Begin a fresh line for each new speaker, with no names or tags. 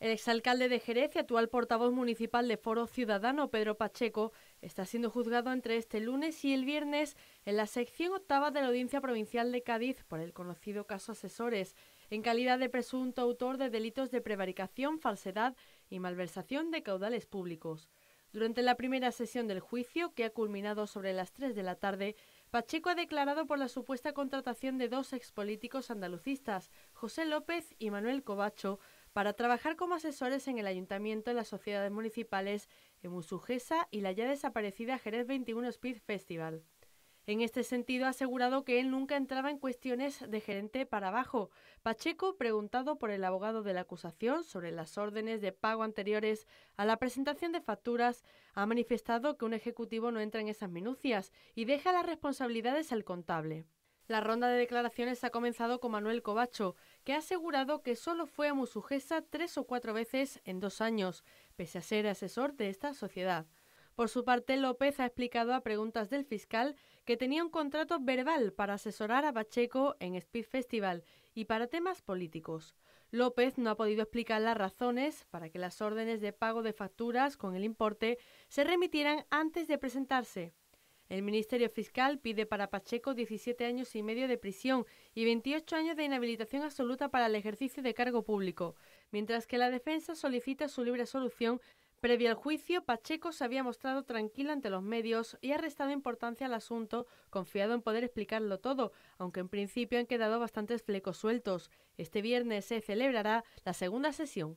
El exalcalde de Jerez y actual portavoz municipal de Foro Ciudadano, Pedro Pacheco, está siendo juzgado entre este lunes y el viernes en la sección octava de la Audiencia Provincial de Cádiz por el conocido caso Asesores, en calidad de presunto autor de delitos de prevaricación, falsedad y malversación de caudales públicos. Durante la primera sesión del juicio, que ha culminado sobre las 3 de la tarde, Pacheco ha declarado por la supuesta contratación de dos expolíticos andalucistas, José López y Manuel Covacho, para trabajar como asesores en el ayuntamiento, de las sociedades municipales, en Usujesa y la ya desaparecida Jerez 21 Speed Festival. En este sentido, ha asegurado que él nunca entraba en cuestiones de gerente para abajo. Pacheco, preguntado por el abogado de la acusación sobre las órdenes de pago anteriores a la presentación de facturas, ha manifestado que un ejecutivo no entra en esas minucias y deja las responsabilidades al contable. La ronda de declaraciones ha comenzado con Manuel Covacho, que ha asegurado que solo fue a Musujesa tres o cuatro veces en dos años, pese a ser asesor de esta sociedad. Por su parte, López ha explicado a preguntas del fiscal que tenía un contrato verbal para asesorar a Pacheco en Speed Festival y para temas políticos. López no ha podido explicar las razones para que las órdenes de pago de facturas con el importe se remitieran antes de presentarse el Ministerio Fiscal pide para Pacheco 17 años y medio de prisión y 28 años de inhabilitación absoluta para el ejercicio de cargo público, mientras que la defensa solicita su libre solución Previo al juicio, Pacheco se había mostrado tranquilo ante los medios y ha restado importancia al asunto, confiado en poder explicarlo todo, aunque en principio han quedado bastantes flecos sueltos. Este viernes se celebrará la segunda sesión.